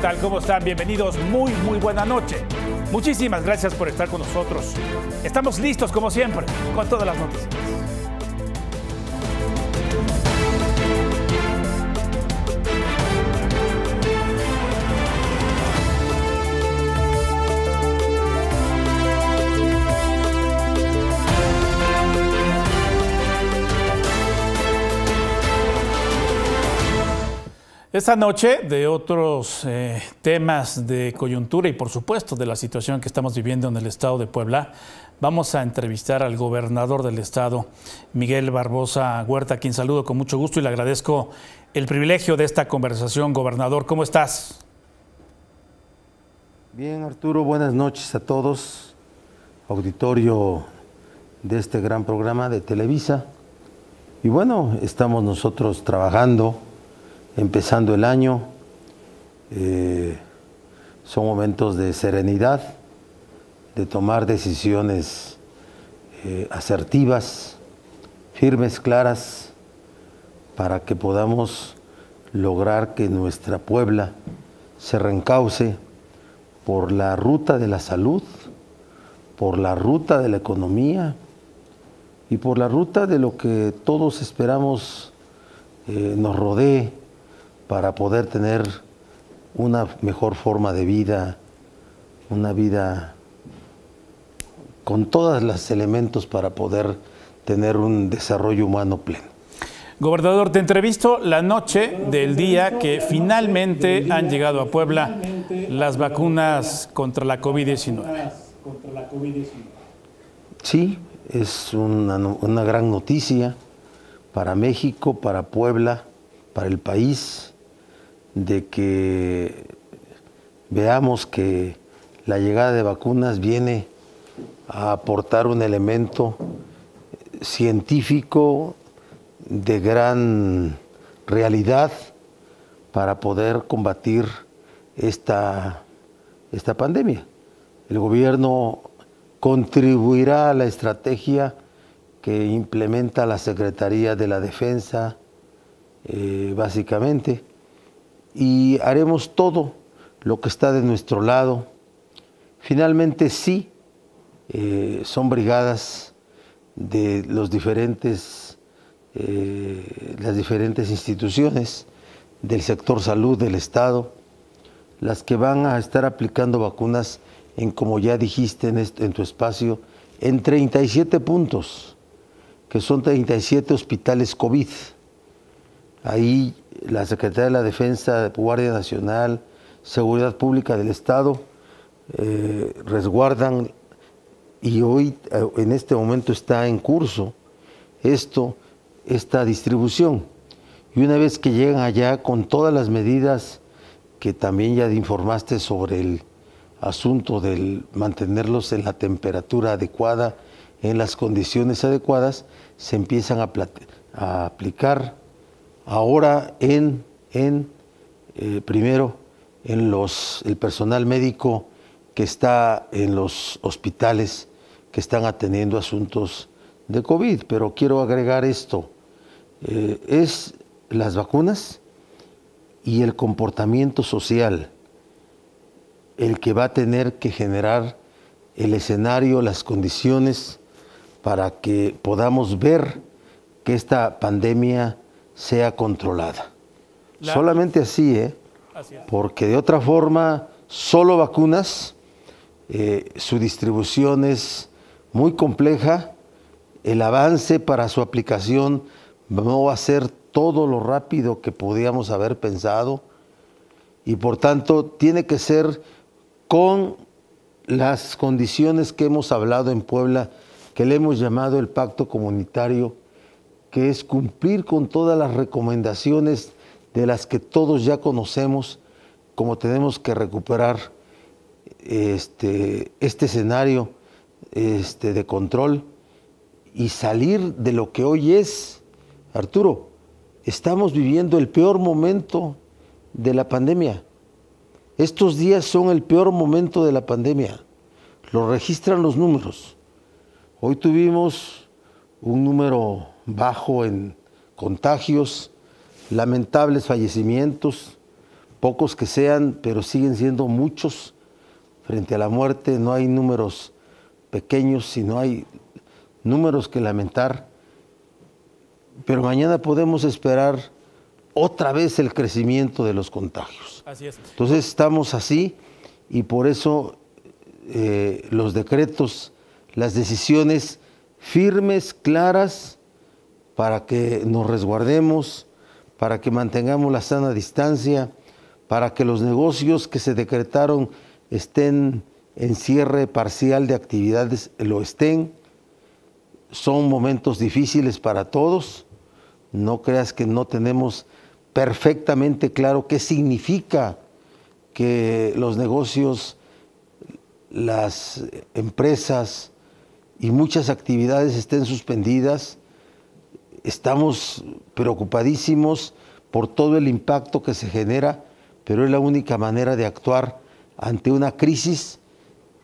tal? ¿Cómo están? Bienvenidos. Muy, muy buena noche. Muchísimas gracias por estar con nosotros. Estamos listos, como siempre, con todas las noticias. Esta noche, de otros eh, temas de coyuntura y por supuesto de la situación que estamos viviendo en el estado de Puebla, vamos a entrevistar al gobernador del estado, Miguel Barbosa Huerta, quien saludo con mucho gusto y le agradezco el privilegio de esta conversación. Gobernador, ¿cómo estás? Bien, Arturo, buenas noches a todos, auditorio de este gran programa de Televisa. Y bueno, estamos nosotros trabajando empezando el año. Eh, son momentos de serenidad, de tomar decisiones eh, asertivas, firmes, claras, para que podamos lograr que nuestra Puebla se reencauce por la ruta de la salud, por la ruta de la economía y por la ruta de lo que todos esperamos eh, nos rodee para poder tener una mejor forma de vida, una vida con todos los elementos para poder tener un desarrollo humano pleno. Gobernador, te entrevisto la noche del día que finalmente han llegado a Puebla las vacunas contra la COVID-19. Sí, es una, gran noticia para México, para Puebla, para el país de que veamos que la llegada de vacunas viene a aportar un elemento científico de gran realidad para poder combatir esta, pandemia. El gobierno contribuirá a la estrategia que implementa la Secretaría de la Defensa, eh, básicamente, y haremos todo lo que está de nuestro lado. Finalmente sí, eh, son brigadas de los diferentes, eh, las diferentes instituciones del sector salud del Estado, las que van a estar aplicando vacunas en, como ya dijiste en, en tu espacio, en 37 puntos, que son 37 hospitales COVID. Ahí la Secretaría de la Defensa, Guardia Nacional, Seguridad Pública del Estado, eh, resguardan y hoy eh, en este momento está en curso esto, esta distribución. Y una vez que llegan allá con todas las medidas que también ya informaste sobre el asunto del mantenerlos en la temperatura adecuada, en las condiciones adecuadas, se empiezan a aplicar ahora en, eh, primero, en el personal médico que está en los hospitales que están atendiendo asuntos de COVID. Pero quiero agregar esto, eh, es las vacunas y el comportamiento social el que va a tener que generar el escenario, las condiciones para que podamos ver que esta pandemia sea controlada. Solamente así, ¿eh? Porque de otra forma, solo vacunas, eh, su distribución es muy compleja, el avance para su aplicación no va a ser todo lo rápido que podíamos haber pensado y por tanto tiene que ser con las condiciones que hemos hablado en Puebla, que le hemos llamado el pacto comunitario que es cumplir con todas las recomendaciones de las que todos ya conocemos, como tenemos que recuperar este, este escenario este, de control y salir de lo que hoy es. Arturo, estamos viviendo el peor momento de la pandemia. Estos días son el peor momento de la pandemia. Lo registran los números. Hoy tuvimos un número bajo en contagios, lamentables fallecimientos, pocos que sean, pero siguen siendo muchos. Frente a la muerte no hay números pequeños, sino hay números que lamentar. Pero mañana podemos esperar otra vez el crecimiento de los contagios. Así es. Entonces estamos así y por eso eh, los decretos, las decisiones firmes, claras, para que nos resguardemos, para que mantengamos la sana distancia, para que los negocios que se decretaron estén en cierre parcial de actividades, lo estén. Son momentos difíciles para todos. No creas que no tenemos perfectamente claro qué significa que los negocios, las empresas y muchas actividades estén suspendidas estamos preocupadísimos por todo el impacto que se genera, pero es la única manera de actuar ante una crisis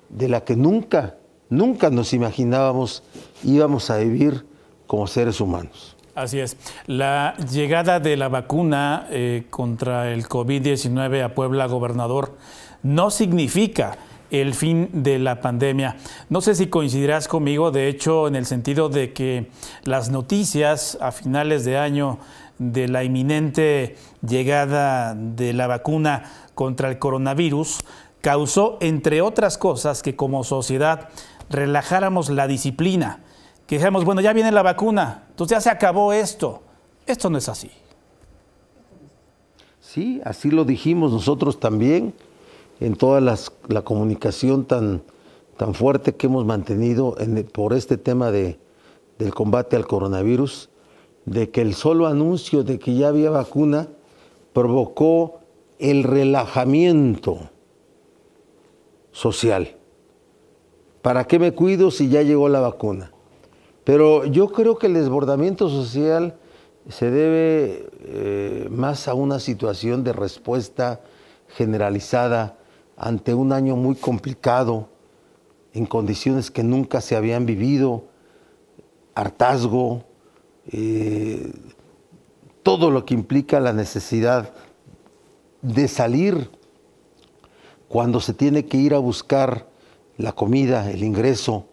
de la que nunca, nunca nos imaginábamos íbamos a vivir como seres humanos. Así es. La llegada de la vacuna eh, contra el COVID-19 a Puebla, gobernador, no significa el fin de la pandemia. No sé si coincidirás conmigo, de hecho, en el sentido de que las noticias a finales de año de la inminente llegada de la vacuna contra el coronavirus causó, entre otras cosas, que como sociedad relajáramos la disciplina, que dijéramos, bueno, ya viene la vacuna, entonces ya se acabó esto. Esto no es así. Sí, así lo dijimos nosotros también en toda la comunicación tan, tan fuerte que hemos mantenido e, por este tema del combate al coronavirus, de que el solo anuncio de que ya había vacuna provocó el relajamiento social. ¿Para qué me cuido si ya llegó la vacuna? Pero yo creo que el desbordamiento social se debe eh, más a una situación de respuesta generalizada ante un año muy complicado, en condiciones que nunca se habían vivido, hartazgo, eh, todo lo que implica la necesidad de salir cuando se tiene que ir a buscar la comida, el ingreso,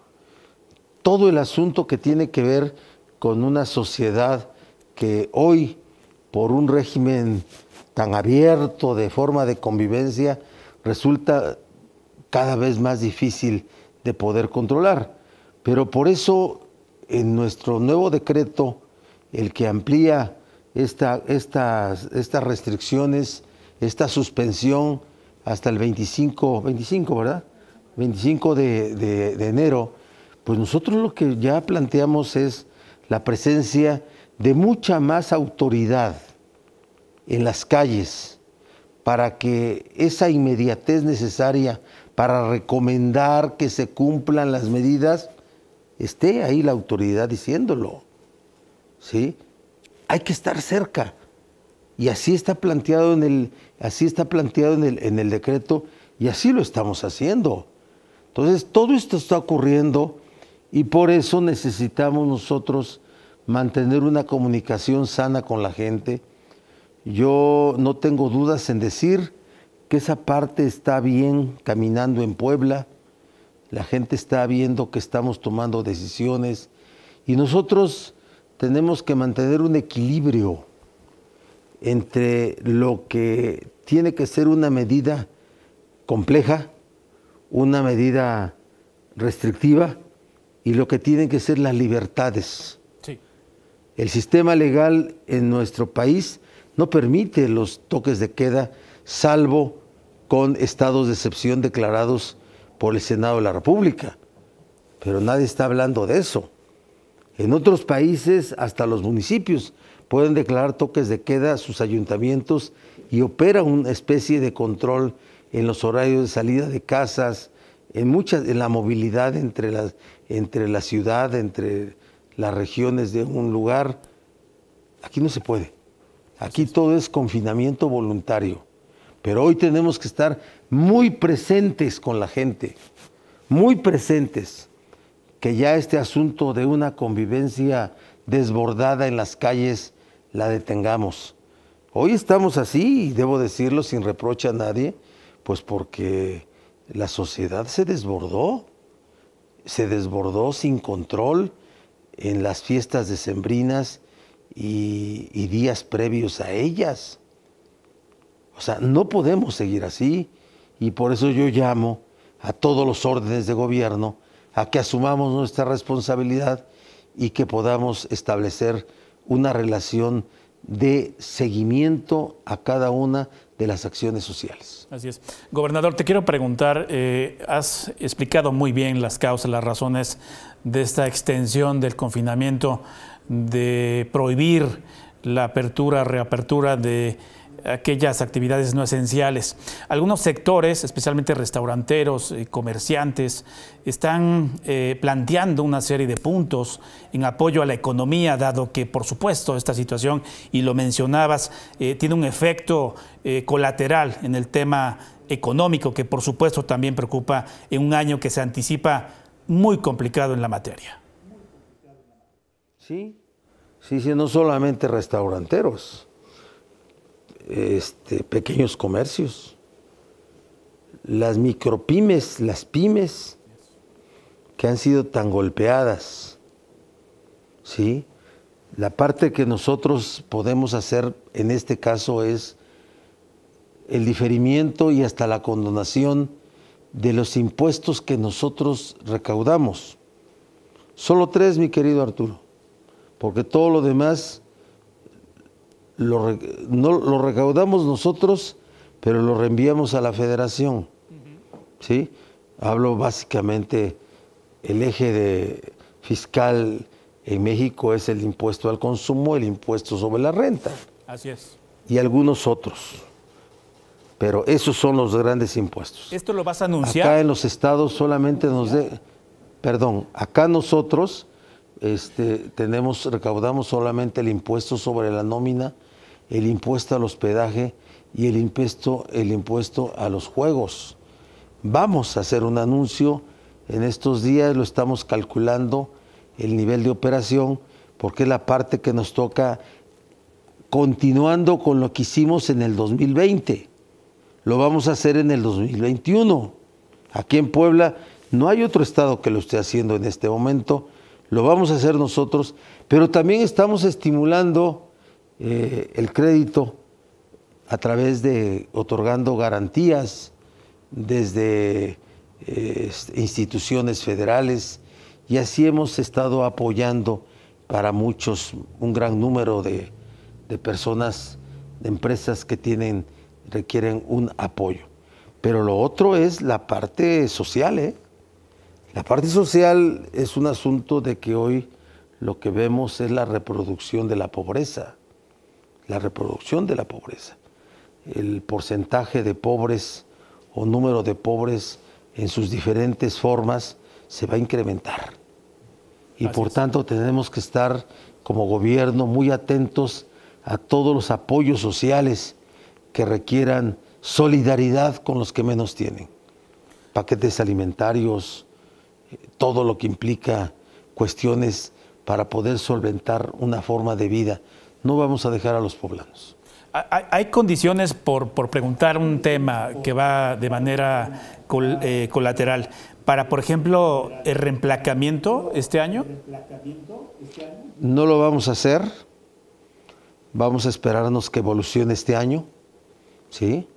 todo el asunto que tiene que ver con una sociedad que hoy, por un régimen tan abierto de forma de convivencia, resulta cada vez más difícil de poder controlar. Pero por eso en nuestro nuevo decreto, el que amplía estas, restricciones, esta suspensión hasta el 25, de enero, pues nosotros lo que ya planteamos es la presencia de mucha más autoridad en las calles, para que esa inmediatez necesaria para recomendar que se cumplan las medidas, esté ahí la autoridad diciéndolo. ¿Sí? Hay que estar cerca. Y así está planteado en el, así está planteado en el decreto y así lo estamos haciendo. Entonces, todo esto está ocurriendo y por eso necesitamos nosotros mantener una comunicación sana con la gente yo no tengo dudas en decir que esa parte está bien caminando en Puebla, la gente está viendo que estamos tomando decisiones y nosotros tenemos que mantener un equilibrio entre lo que tiene que ser una medida compleja, una medida restrictiva y lo que tienen que ser las libertades. El sistema legal en nuestro país no permite los toques de queda, salvo con estados de excepción declarados por el Senado de la República. Pero nadie está hablando de eso. En otros países, hasta los municipios pueden declarar toques de queda a sus ayuntamientos y opera una especie de control en los horarios de salida de casas, en muchas, en la movilidad entre las entre la ciudad, entre las regiones de un lugar. Aquí no se puede. Aquí todo es confinamiento voluntario. Pero hoy tenemos que estar muy presentes con la gente, muy presentes, que ya este asunto de una convivencia desbordada en las calles la detengamos. Hoy estamos así, y debo decirlo sin reproche a nadie, pues porque la sociedad se desbordó, se desbordó sin control en las fiestas decembrinas, y, días previos a ellas. O sea, no podemos seguir así y por eso yo llamo a todos los órdenes de gobierno a que asumamos nuestra responsabilidad y que podamos establecer una relación de seguimiento a cada una de las acciones sociales. Así es. Gobernador, te quiero preguntar, eh, has explicado muy bien las causas, las razones de esta extensión del confinamiento de prohibir la apertura, reapertura de aquellas actividades no esenciales. Algunos sectores, especialmente restauranteros y eh, comerciantes, están eh, planteando una serie de puntos en apoyo a la economía, dado que, por supuesto, esta situación, y lo mencionabas, eh, tiene un efecto colateral en el tema económico, que por supuesto también preocupa en un año que se anticipa muy complicado en la materia. Sí, sí, no solamente restauranteros, este, pequeños comercios, las micropymes, las pymes que han sido tan golpeadas, ¿sí? La parte que nosotros podemos hacer en este caso es el diferimiento y hasta la condonación de los impuestos que nosotros recaudamos. Solo tres, mi querido Arturo porque todo lo demás lo, no, lo recaudamos nosotros, pero lo reenviamos a la federación. ¿sí? Hablo básicamente, el eje de fiscal en México es el impuesto al consumo, el impuesto sobre la renta. Así es. Y algunos otros. Pero esos son los grandes impuestos. ¿Esto lo vas a anunciar? Acá en los estados solamente nos de... Perdón, acá nosotros este, tenemos, recaudamos solamente el impuesto sobre la nómina, el impuesto al hospedaje y el impuesto, el impuesto a los juegos. Vamos a hacer un anuncio en estos días, lo estamos calculando el nivel de operación, porque es la parte que nos toca continuando con lo que hicimos en el 2020. Lo vamos a hacer en el 2021. Aquí en Puebla no hay otro estado que lo esté haciendo en este momento lo vamos a hacer nosotros, pero también estamos estimulando eh, el crédito a través de otorgando garantías desde eh, este, instituciones federales y así hemos estado apoyando para muchos, un gran número de, de personas, de empresas que tienen, requieren un apoyo. Pero lo otro es la parte social, ¿eh? La parte social es un asunto de que hoy lo que vemos es la reproducción de la pobreza, la reproducción de la pobreza. El porcentaje de pobres o número de pobres en sus diferentes formas se va a incrementar. Y por tanto tenemos que estar como gobierno muy atentos a todos los apoyos sociales que requieran solidaridad con los que menos tienen. Paquetes alimentarios, todo lo que implica cuestiones para poder solventar una forma de vida. No vamos a dejar a los poblanos. Hay, condiciones por, preguntar un tema que va de manera eh, colateral para, por ejemplo, el reemplacamiento este año. No lo vamos a hacer. Vamos a esperarnos que evolucione este año, ¿sí?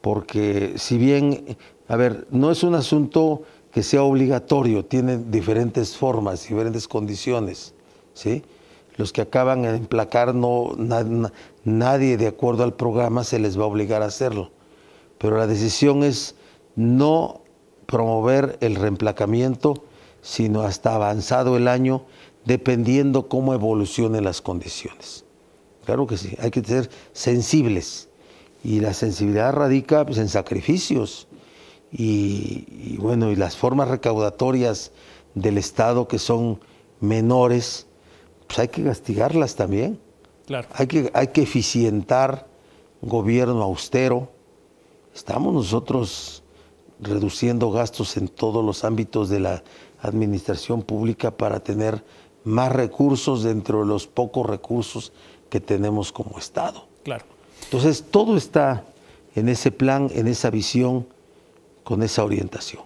Porque si bien, a ver, no es un asunto que sea obligatorio, tiene diferentes formas, diferentes condiciones. ¿sí? Los que acaban de emplacar, no, nadie de acuerdo al programa se les va a obligar a hacerlo. Pero la decisión es no promover el reemplacamiento, sino hasta avanzado el año, dependiendo cómo evolucionen las condiciones. Claro que sí, hay que ser sensibles. Y la sensibilidad radica pues, en sacrificios y, bueno, y las formas recaudatorias del Estado que son menores, pues hay que castigarlas también. Claro. Hay, que, hay que eficientar gobierno austero. Estamos nosotros reduciendo gastos en todos los ámbitos de la administración pública para tener más recursos dentro de los pocos recursos que tenemos como Estado. Claro. Entonces, todo está en ese plan, en esa visión con esa orientación.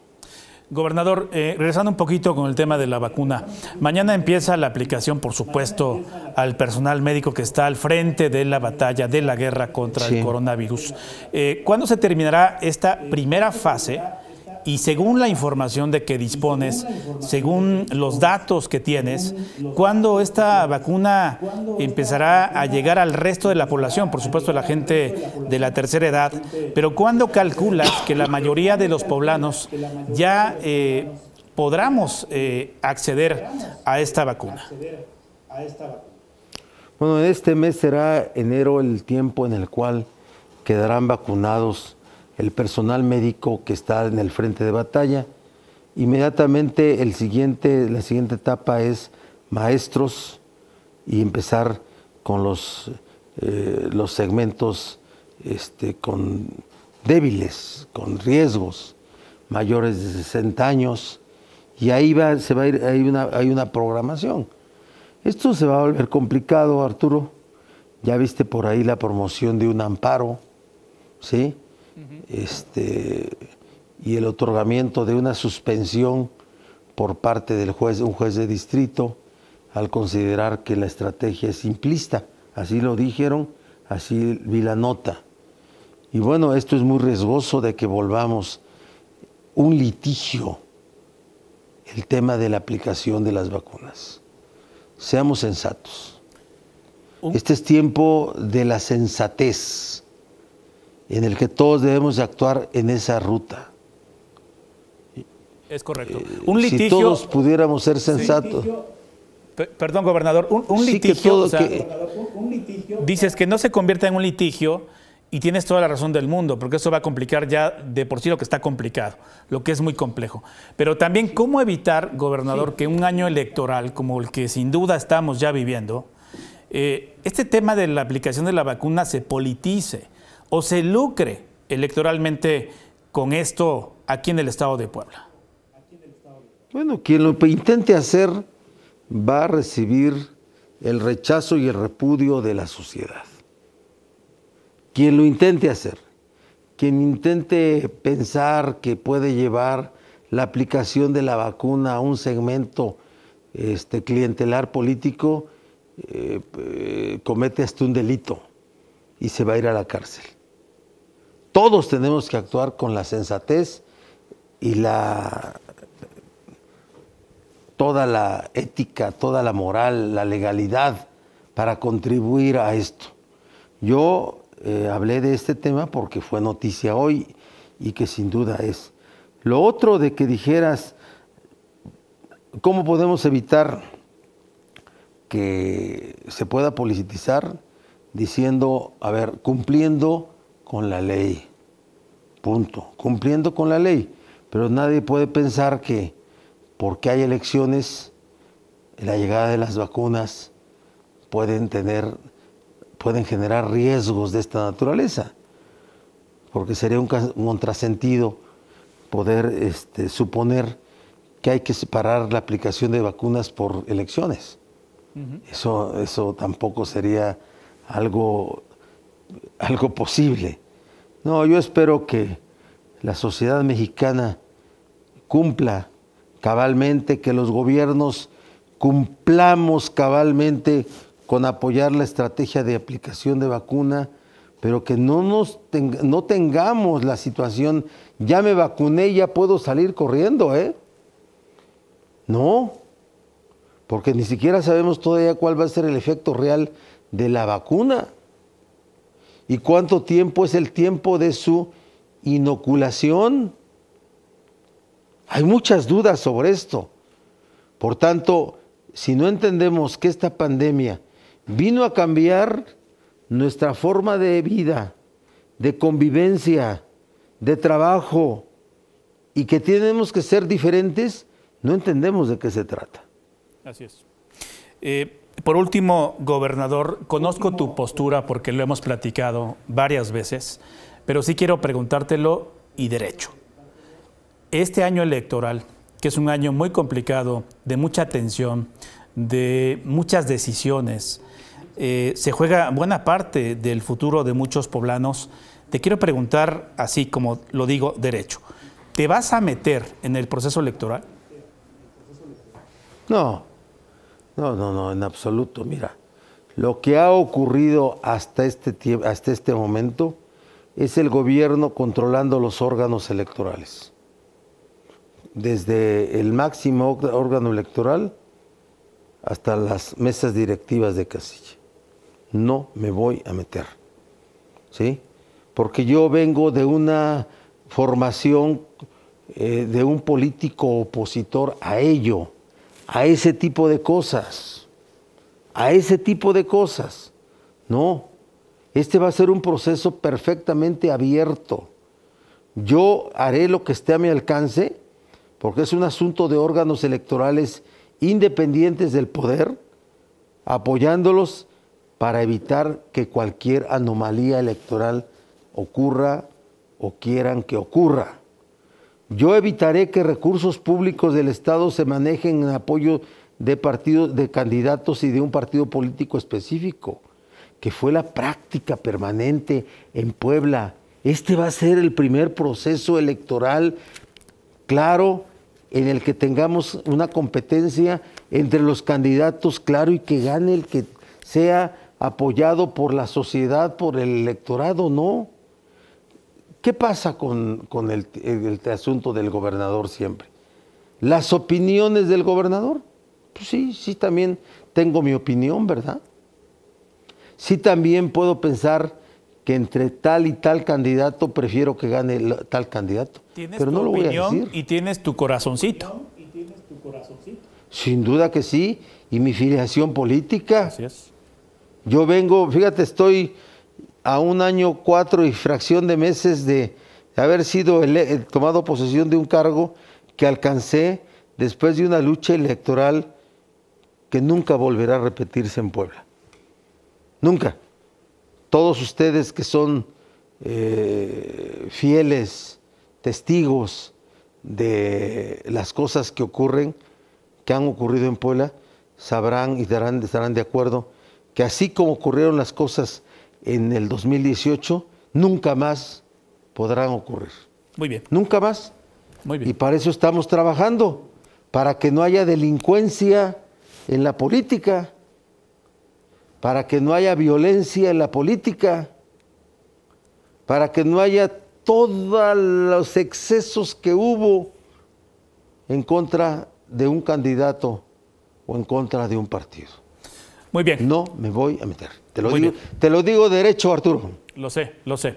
Gobernador, eh, regresando un poquito con el tema de la vacuna, mañana empieza la aplicación, por supuesto, al personal médico que está al frente de la batalla, de la guerra contra el coronavirus. Eh, ¿Cuándo se terminará esta primera fase? y según la información de que dispones, según los datos que tienes, ¿cuándo esta vacuna empezará a llegar al resto de la población? Por supuesto, la gente de la tercera edad, pero ¿cuándo calculas que la mayoría de los poblanos ya eh, podamos eh, acceder a esta vacuna? Bueno, este mes será enero el tiempo en el cual quedarán vacunados el personal médico que está en el frente de batalla. Inmediatamente el siguiente, la siguiente etapa es maestros y empezar con los, eh, los segmentos este, con débiles, con riesgos, mayores de 60 años, y ahí va, se va a ir, hay una, hay una programación. Esto se va a volver complicado, Arturo. Ya viste por ahí la promoción de un amparo, ¿sí? este, y el otorgamiento de una suspensión por parte del juez, un juez de distrito, al considerar que la estrategia es simplista. Así lo dijeron, así vi la nota. Y bueno, esto es muy riesgoso de que volvamos un litigio, el tema de la aplicación de las vacunas. Seamos sensatos. Este es tiempo de la sensatez en el que todos debemos actuar en esa ruta. Es correcto. Eh, un si todos pudiéramos ser sensatos. Perdón, gobernador, un, litigio. dices que no se convierta en un litigio y tienes toda la razón del mundo, porque eso va a complicar ya de por sí lo que está complicado, lo que es muy complejo. Pero también, ¿cómo evitar, gobernador, que un año electoral como el que sin duda estamos ya viviendo, eh, este tema de la aplicación de la vacuna se politice? o se lucre electoralmente con esto aquí en el estado de Puebla? Bueno, quien lo intente hacer va a recibir el rechazo y el repudio de la sociedad. Quien lo intente hacer, quien intente pensar que puede llevar la aplicación de la vacuna a un segmento este, clientelar político, eh, eh, comete hasta un delito y se va a ir a la cárcel todos tenemos que actuar con la sensatez y la toda la ética, toda la moral, la legalidad para contribuir a esto. Yo eh, hablé de este tema porque fue noticia hoy y que sin duda es. Lo otro de que dijeras, ¿cómo podemos evitar que se pueda politizar? Diciendo, a ver, cumpliendo con la ley. Punto. Cumpliendo con la ley. Pero nadie puede pensar que porque hay elecciones, la llegada de las vacunas pueden tener, pueden generar riesgos de esta naturaleza. Porque sería un, contrasentido poder este, suponer que hay que separar la aplicación de vacunas por elecciones. eso, eso tampoco sería algo, algo posible. No, yo espero que la sociedad mexicana cumpla cabalmente, que los gobiernos cumplamos cabalmente con apoyar la estrategia de aplicación de vacuna, pero que no, nos no tengamos la situación, ya me vacuné, ya puedo salir corriendo, ¿eh? No, porque ni siquiera sabemos todavía cuál va a ser el efecto real de la vacuna. ¿Y cuánto tiempo es el tiempo de su inoculación? Hay muchas dudas sobre esto. Por tanto, si no entendemos que esta pandemia vino a cambiar nuestra forma de vida, de convivencia, de trabajo, y que tenemos que ser diferentes, no entendemos de qué se trata. Así es. Eh, por último, gobernador, conozco tu postura porque lo hemos platicado varias veces, pero sí quiero preguntártelo y derecho. Este año electoral, que es un año muy complicado, de mucha tensión, de muchas decisiones, eh, se juega buena parte del futuro de muchos poblanos. Te quiero preguntar, así como lo digo, derecho, ¿te vas a meter en el proceso electoral? No, no, no, no, en absoluto. Mira, lo que ha ocurrido hasta este, hasta este momento es el gobierno controlando los órganos electorales. Desde el máximo órgano electoral hasta las mesas directivas de casilla. No me voy a meter. ¿Sí? Porque yo vengo de una formación eh, de un político opositor a ello a ese tipo de cosas, a ese tipo de cosas. No, este va a ser un proceso perfectamente abierto. Yo haré lo que esté a mi alcance, porque es un asunto de órganos electorales independientes del poder, apoyándolos para evitar que cualquier anomalía electoral ocurra o quieran que ocurra. Yo evitaré que recursos públicos del Estado se manejen en apoyo de partidos, de candidatos y de un partido político específico, que fue la práctica permanente en Puebla. Este va a ser el primer proceso electoral claro en el que tengamos una competencia entre los candidatos, claro, y que gane el que sea apoyado por la sociedad, por el electorado, ¿no? ¿Qué pasa con, el, asunto del gobernador siempre? Las opiniones del gobernador. Pues sí, sí también tengo mi opinión, ¿verdad? Sí también puedo pensar que entre tal y tal candidato prefiero que gane tal candidato. Tienes tu opinión Y tienes tu corazoncito. Y tienes tu corazoncito. Sin duda que sí, y mi filiación política. Así es. Yo vengo, fíjate, estoy a un año, cuatro y fracción de meses de haber sido eh, tomado posesión de un cargo que alcancé después de una lucha electoral que nunca volverá a repetirse en Puebla. Nunca. Todos ustedes que son eh, fieles, testigos de las cosas que ocurren, que han ocurrido en Puebla, sabrán y estarán de acuerdo que así como ocurrieron las cosas en el 2018 nunca más podrán ocurrir. Muy bien. Nunca más. Muy bien. Y para eso estamos trabajando, para que no haya delincuencia en la política, para que no haya violencia en la política, para que no haya todos los excesos que hubo en contra de un candidato o en contra de un partido. Muy bien. No me voy a meter. Te lo, digo, te lo digo derecho, Arturo. Lo sé, lo sé.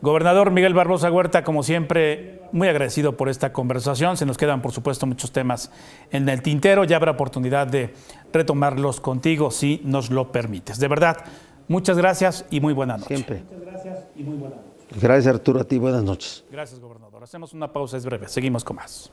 Gobernador Miguel Barbosa Huerta, como siempre, muy agradecido por esta conversación. Se nos quedan, por supuesto, muchos temas en el tintero. Ya habrá oportunidad de retomarlos contigo si nos lo permites. De verdad, muchas gracias y muy buenas noche. Siempre. Muchas gracias y muy buenas noches. Gracias, Arturo. A ti, buenas noches. Gracias, gobernador. Hacemos una pausa, es breve. Seguimos con más.